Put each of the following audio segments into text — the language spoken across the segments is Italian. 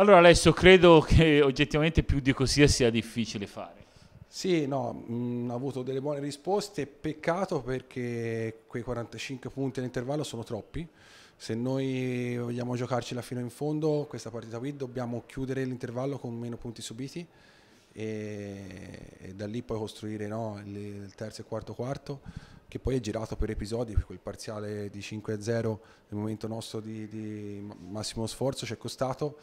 Allora Alessio, credo che oggettivamente più di così sia difficile fare. Sì, no, mh, mm, ha avuto delle buone risposte, peccato perché quei 45 punti all'intervallo sono troppi. Se noi vogliamo giocarcela fino in fondo, questa partita qui dobbiamo chiudere l'intervallo con meno punti subiti e, e da lì poi costruire no, il, il terzo e quarto quarto che poi è girato per episodi, quel parziale di 5-0 nel momento nostro di, di massimo sforzo ci è costato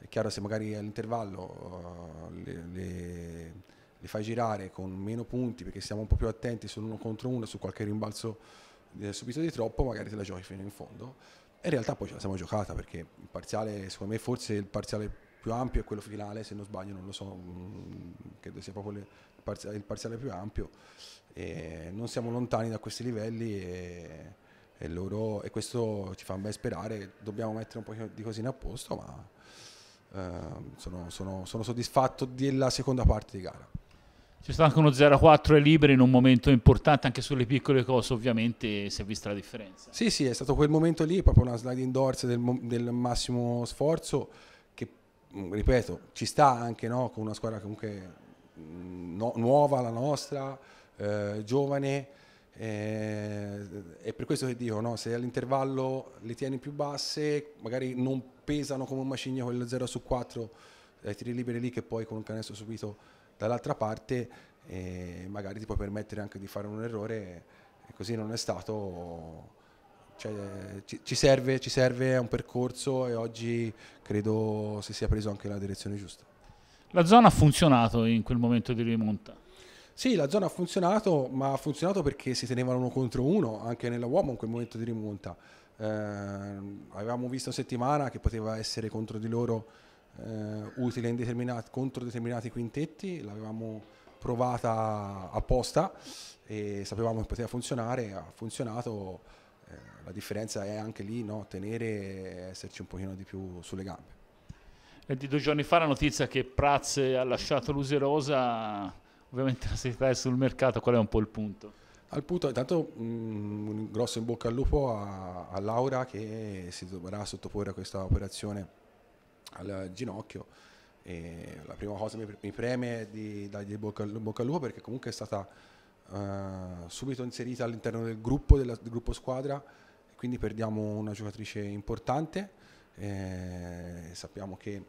è chiaro se magari all'intervallo uh, le, le, le, fai girare con meno punti perché siamo un po' più attenti sull'uno contro uno, su qualche rimbalzo eh, subito di troppo, magari te la giochi fino in fondo. E in realtà poi ce la siamo giocata perché il parziale, secondo me forse il parziale più ampio è quello finale, se non sbaglio non lo so, mm, credo sia proprio il parziale più ampio. E non siamo lontani da questi livelli e, e, loro, e questo ci fa ben sperare, dobbiamo mettere un po' di cosine a posto, ma Ehm, sono, sono, sono soddisfatto della seconda parte di gara. C'è stato anche uno 0-4 e libero in un momento importante, anche sulle piccole cose ovviamente si è vista la differenza. Sì, sì, è stato quel momento lì, proprio una slide indoors del, del massimo sforzo, che mm, ripeto, ci sta anche no? con una squadra comunque mm, no, nuova, la nostra, eh, giovane, eh, è per questo che dico, no? se all'intervallo le tieni più basse, magari non pesano come un macigno quello 0 su 4 dai tiri liberi lì che poi con un canestro subito dall'altra parte eh, magari ti puoi permettere anche di fare un errore e così non è stato... Cioè, ci, ci, serve, ci serve un percorso e oggi credo si sia preso anche la direzione giusta. La zona ha funzionato in quel momento di rimonta? Sì, la zona ha funzionato, ma ha funzionato perché si tenevano uno contro uno anche nella uomo in quel momento di rimonta. Eh, avevamo visto settimana che poteva essere contro di loro eh, utile in determinati, contro determinati quintetti, l'avevamo provata apposta e sapevamo che poteva funzionare, ha funzionato, eh, la differenza è anche lì no? tenere e esserci un pochino di più sulle gambe. E di due giorni fa la notizia che Praz ha lasciato Luserosa ovviamente la società è sul mercato, qual è un po' il punto? Al punto, intanto mm, un grosso in bocca al lupo a, a, Laura che si dovrà sottoporre a questa operazione al ginocchio. E la prima cosa mi, mi preme è di dargli in bocca, bocca, al lupo perché comunque è stata uh, subito inserita all'interno del gruppo, della, del gruppo squadra, quindi perdiamo una giocatrice importante. Eh, sappiamo che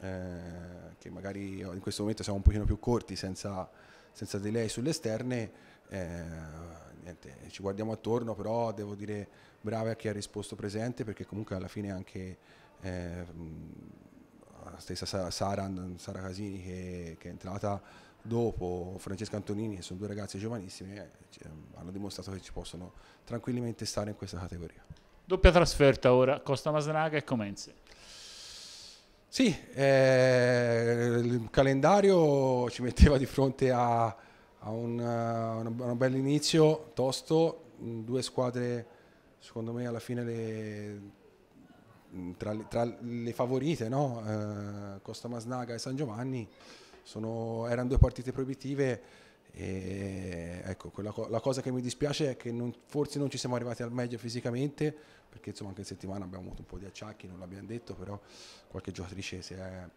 eh, che magari in questo momento siamo un pochino più corti senza, senza di lei sulle esterne, eh, niente, ci guardiamo attorno, però devo dire brava a chi ha risposto presente perché comunque alla fine anche... Eh, la stessa Sara, Sara Casini che, che, è entrata dopo, Francesca Antonini, che sono due ragazze giovanissime, eh, hanno dimostrato che ci possono tranquillamente stare in questa categoria. Doppia trasferta ora, Costa Masnaga e Comenze. Sì, eh, il calendario ci metteva di fronte a, a un, a un bel inizio, tosto, mm, due squadre secondo me alla fine le, mm, tra, tra, le favorite, no? eh, Costa Masnaga e San Giovanni, sono, erano due partite proibitive e ecco, co- la cosa che mi dispiace è che non, forse non ci siamo arrivati al meglio fisicamente, perché insomma anche in settimana abbiamo avuto un po' di acciacchi, non l'abbiamo detto, però qualche giocatrice si è,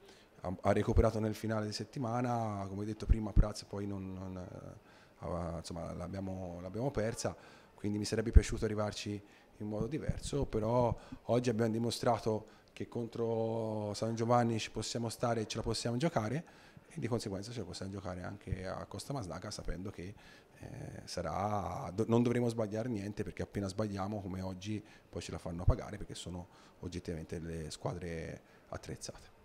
ha, ha, recuperato nel finale di settimana, come detto prima Praz poi non, non, eh, aveva, insomma, l'abbiamo, l'abbiamo persa, quindi mi sarebbe piaciuto arrivarci in modo diverso, però oggi abbiamo dimostrato che contro San Giovanni ci possiamo stare e ce la possiamo giocare e di conseguenza ce la possiamo giocare anche a Costa Masnaca sapendo che eh, sarà, do, non dovremo sbagliare niente perché appena sbagliamo come oggi poi ce la fanno pagare perché sono oggettivamente le squadre attrezzate.